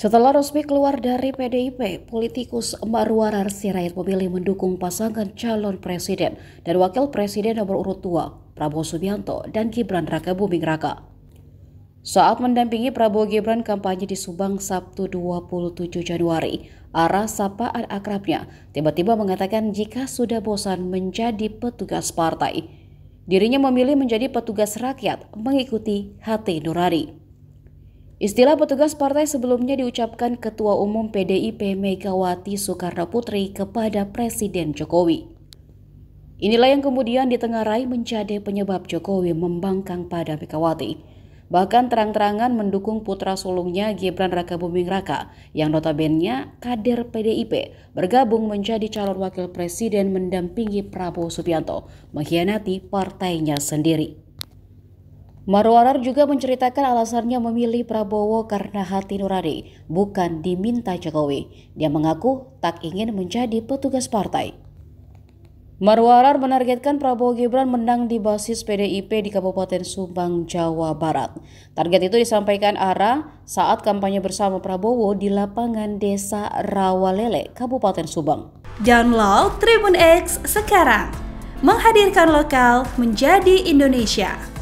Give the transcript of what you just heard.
Setelah resmi keluar dari PDIP, politikus Marwarar Sirait memilih mendukung pasangan calon presiden dan wakil presiden nomor urut 2, Prabowo Subianto dan Gibran Raka Buming Raka. Saat mendampingi Prabowo Gibran kampanye di Subang Sabtu 27 Januari, arah sapaan akrabnya tiba-tiba mengatakan jika sudah bosan menjadi petugas partai. Dirinya memilih menjadi petugas rakyat mengikuti hati nurari. Istilah petugas partai sebelumnya diucapkan Ketua Umum PDIP Megawati Soekarno Putri kepada Presiden Jokowi. Inilah yang kemudian ditengarai menjadi penyebab Jokowi membangkang pada Megawati. Bahkan terang-terangan mendukung putra sulungnya Gibran Raka Buming Raka yang notabene kader PDIP bergabung menjadi calon wakil presiden mendampingi Prabowo Subianto mengkhianati partainya sendiri. Marwarar juga menceritakan alasannya memilih Prabowo karena hati nurani, bukan diminta Jokowi. Dia mengaku tak ingin menjadi petugas partai. Marwarar menargetkan Prabowo Gibran menang di basis PDIP di Kabupaten Subang, Jawa Barat. Target itu disampaikan Ara saat kampanye bersama Prabowo di lapangan desa Rawalele, Kabupaten Subang. Download Tribun X sekarang, menghadirkan lokal menjadi Indonesia.